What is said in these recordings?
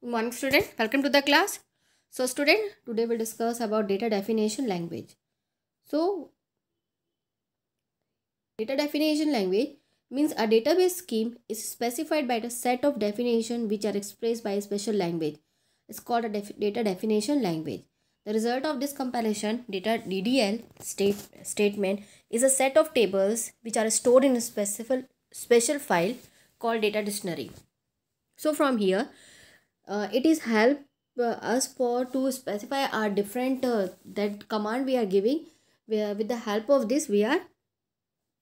Good morning student welcome to the class so student today we'll discuss about data definition language so data definition language means a database scheme is specified by a set of definition which are expressed by a special language it's called a def data definition language the result of this compilation data ddl state statement is a set of tables which are stored in a special special file called data dictionary so from here uh, it is help uh, us for to specify our different uh, that command we are giving we are, with the help of this we are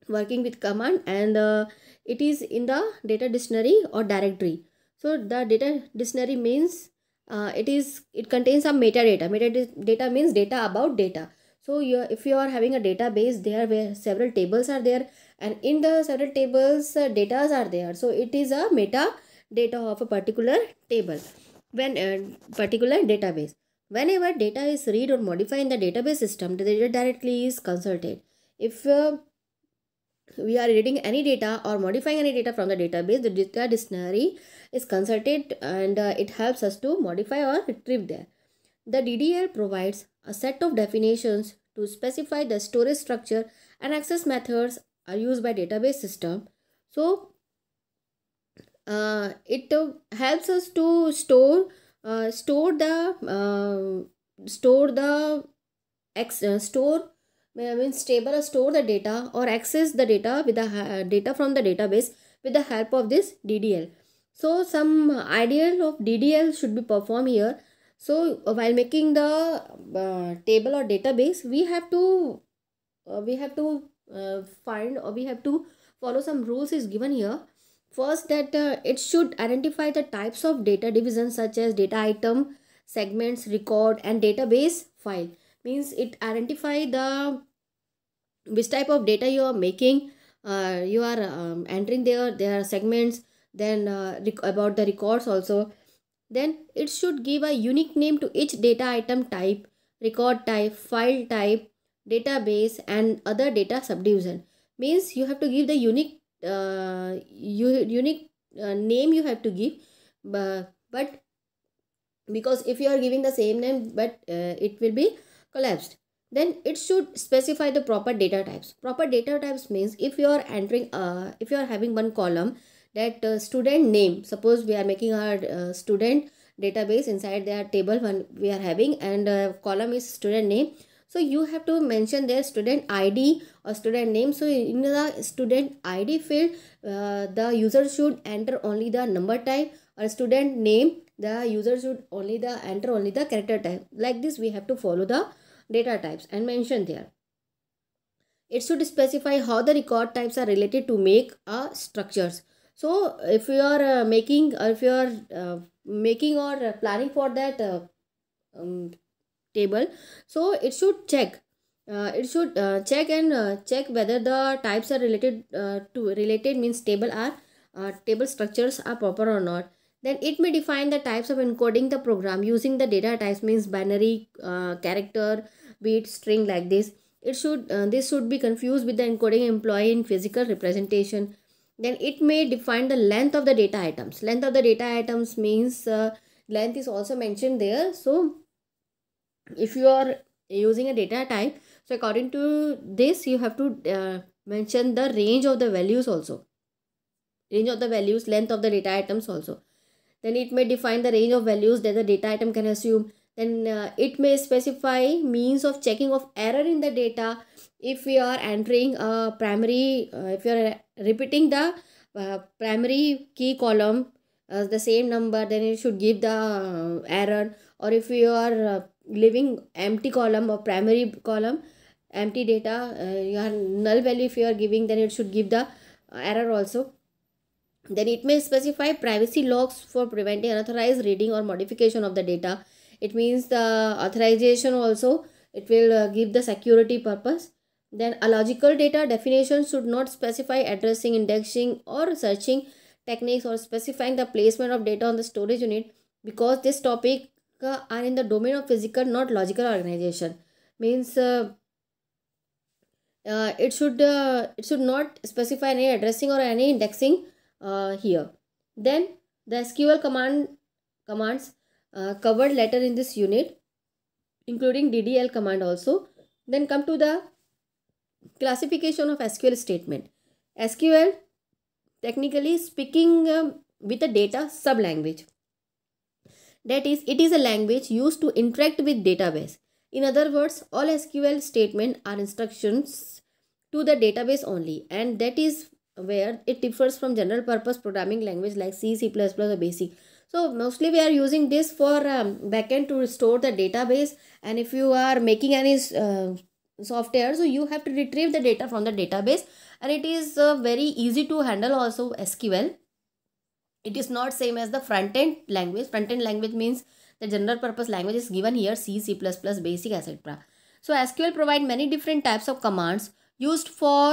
working with command and uh, it is in the data dictionary or directory so the data dictionary means uh, it is it contains some metadata metadata means data about data so you if you are having a database there where several tables are there and in the several tables uh, datas are there so it is a meta data of a particular table when a uh, particular database. Whenever data is read or modified in the database system, the data directly is consulted. If uh, we are reading any data or modifying any data from the database, the data dictionary is consulted and uh, it helps us to modify or retrieve there. The DDL provides a set of definitions to specify the storage structure and access methods are used by database system. So uh, it uh, helps us to store uh, store the uh, store the ex uh, store I mean stable uh, store the data or access the data with the data from the database with the help of this DDL. So some ideal of DDL should be performed here. So while making the table or database, we have to we have to find or we have to follow some rules is given here First that uh, it should identify the types of data division such as data item, segments, record and database file. Means it identify the which type of data you are making, uh, you are um, entering there, there are segments, then uh, about the records also. Then it should give a unique name to each data item type, record type, file type, database and other data subdivision. Means you have to give the unique uh, unique uh, name you have to give but, but because if you are giving the same name but uh, it will be collapsed then it should specify the proper data types proper data types means if you are entering uh, if you are having one column that uh, student name suppose we are making our uh, student database inside their table one we are having and uh, column is student name so you have to mention their student id or student name so in the student id field uh, the user should enter only the number type or student name the user should only the enter only the character type like this we have to follow the data types and mention there it should specify how the record types are related to make a structures so if you are uh, making or if you are uh, making or uh, planning for that uh, um, table so it should check uh, it should uh, check and uh, check whether the types are related uh, to related means table are uh, table structures are proper or not then it may define the types of encoding the program using the data types means binary uh, character bit string like this it should this should be confused with the encoding employee in physical representation then it may define the length of the data items length of the data items means length is also mentioned there so if you are using a data type so according to this you have to uh, mention the range of the values also range of the values length of the data items also then it may define the range of values that the data item can assume then uh, it may specify means of checking of error in the data if we are entering a primary uh, if you are repeating the uh, primary key column uh, the same number then it should give the uh, error or if you are uh, leaving empty column or primary column empty data uh, your null value if you are giving then it should give the uh, error also then it may specify privacy logs for preventing unauthorized reading or modification of the data it means the authorization also it will uh, give the security purpose then a logical data definition should not specify addressing indexing or searching techniques or specifying the placement of data on the storage unit because this topic are in the domain of physical not logical organization means uh, uh, it should uh, it should not specify any addressing or any indexing here then the sql command commands covered later in this unit including ddl command also then come to the classification of sql statement sql technically speaking um, with a data sub language that is, it is a language used to interact with database. In other words, all SQL statements are instructions to the database only and that is where it differs from general purpose programming language like C, C++ or BASIC. So mostly we are using this for um, backend to store the database and if you are making any uh, software so you have to retrieve the data from the database and it is uh, very easy to handle also SQL it is not same as the front end language front end language means the general purpose language is given here c c++ basic etc so sql provide many different types of commands used for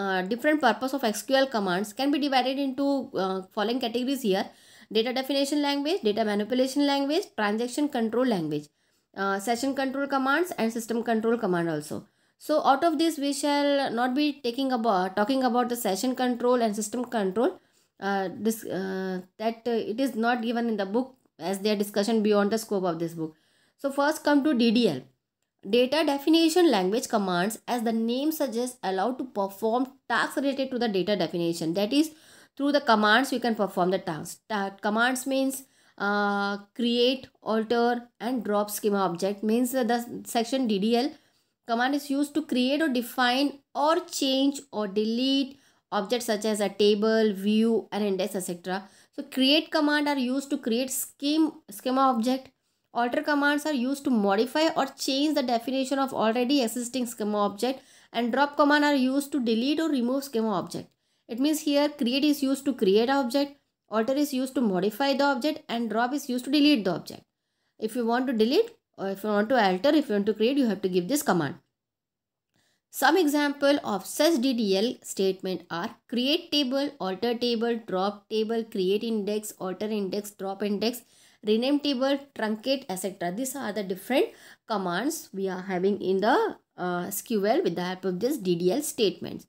uh, different purpose of sql commands can be divided into uh, following categories here data definition language data manipulation language transaction control language uh, session control commands and system control command also so out of this we shall not be taking about talking about the session control and system control uh, this uh, that uh, it is not given in the book as their discussion beyond the scope of this book so first come to ddl data definition language commands as the name suggests allowed to perform tasks related to the data definition that is through the commands you can perform the tasks Ta commands means uh, create alter and drop schema object means uh, the section ddl command is used to create or define or change or delete objects such as a table, view, an index, etc. So create command are used to create scheme schema object. Alter commands are used to modify or change the definition of already existing schema object and drop command are used to delete or remove schema object. It means here create is used to create object, alter is used to modify the object and drop is used to delete the object. If you want to delete or if you want to alter, if you want to create, you have to give this command. Some example of such DDL statement are create table, alter table, drop table, create index, alter index, drop index, rename table, truncate, etc. These are the different commands we are having in the uh, SQL with the help of this DDL statements.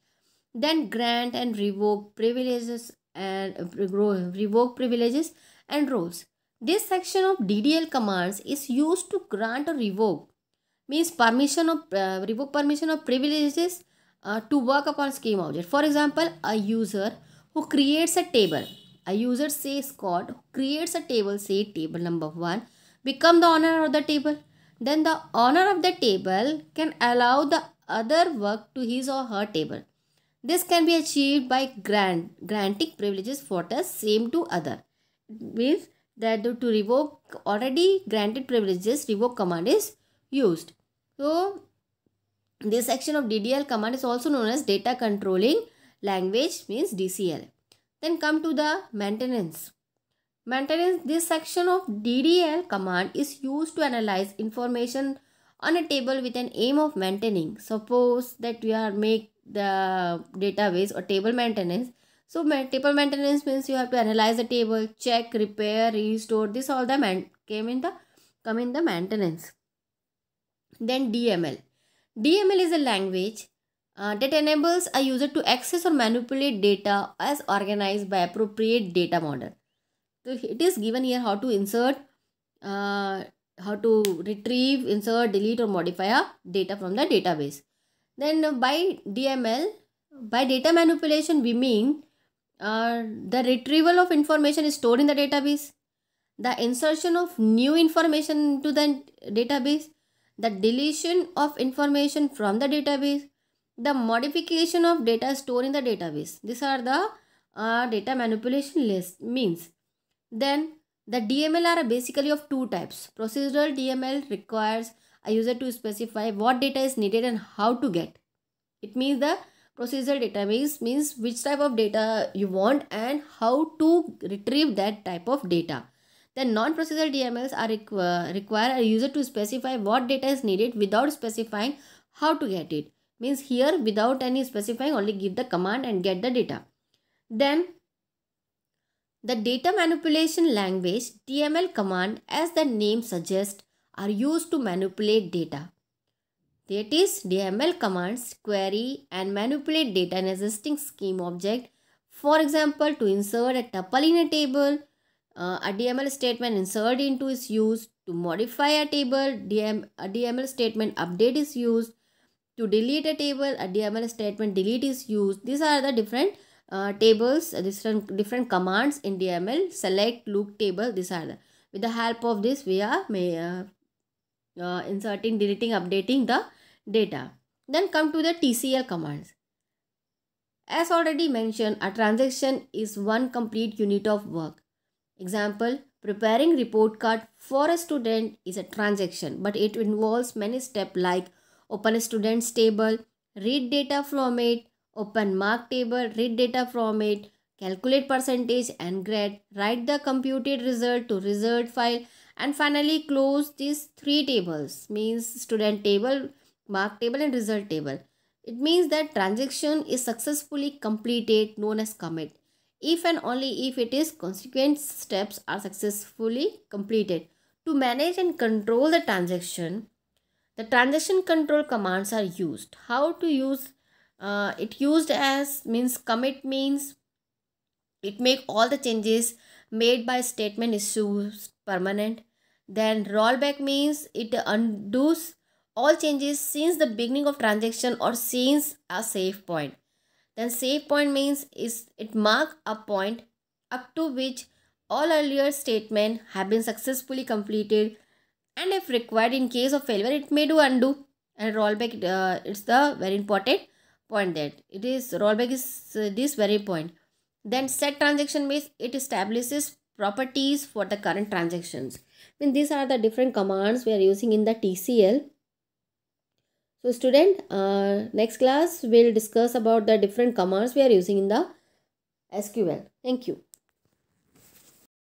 Then grant and revoke privileges and uh, revoke privileges and roles. This section of DDL commands is used to grant or revoke means permission of uh, revoke permission of privileges uh, to work upon scheme object. For example, a user who creates a table. A user say Scott creates a table, say table number 1, become the owner of the table. Then the owner of the table can allow the other work to his or her table. This can be achieved by grant, granting privileges for the same to other. It means that to revoke already granted privileges, revoke command is used. So this section of DDL command is also known as data controlling language means DCL. Then come to the maintenance. Maintenance this section of DDL command is used to analyze information on a table with an aim of maintaining. Suppose that we are make the database or table maintenance. So table maintenance means you have to analyze the table, check, repair, restore. This all the man came in the come in the maintenance. Then DML. DML is a language uh, that enables a user to access or manipulate data as organized by appropriate data model. So it is given here how to insert, uh, how to retrieve, insert, delete or modify a data from the database. Then uh, by DML, by data manipulation we mean uh, the retrieval of information is stored in the database, the insertion of new information into the database, the deletion of information from the database, the modification of data stored in the database. These are the uh, data manipulation list means. Then the DML are basically of two types. Procedural DML requires a user to specify what data is needed and how to get. It means the procedural database means which type of data you want and how to retrieve that type of data. Then non-processor DMLs are requ uh, require a user to specify what data is needed without specifying how to get it. Means here without any specifying only give the command and get the data. Then the data manipulation language DML command as the name suggests are used to manipulate data. That is DML commands query and manipulate data in existing scheme object. For example, to insert a tuple in a table, uh, a DML statement insert into is used to modify a table. DM, a DML statement update is used to delete a table. A DML statement delete is used. These are the different uh, tables, uh, different, different commands in DML. Select, look, table. These are the. With the help of this, we are may, uh, uh, inserting, deleting, updating the data. Then come to the TCL commands. As already mentioned, a transaction is one complete unit of work. Example, preparing report card for a student is a transaction, but it involves many steps like open a student's table, read data from it, open mark table, read data from it, calculate percentage and grade, write the computed result to result file and finally close these three tables means student table, mark table and result table. It means that transaction is successfully completed known as commit if and only if it is consequent steps are successfully completed. To manage and control the transaction, the transaction control commands are used. How to use uh, it used as means commit means it make all the changes made by statement issues permanent. Then rollback means it undoes all changes since the beginning of transaction or since a save point. Then save point means is it mark a point up to which all earlier statement have been successfully completed and if required in case of failure it may do undo and rollback uh, it's the very important point that it is rollback is uh, this very point then set transaction means it establishes properties for the current transactions I mean, these are the different commands we are using in the TCL so student, uh, next class we'll discuss about the different commands we are using in the SQL. Thank you.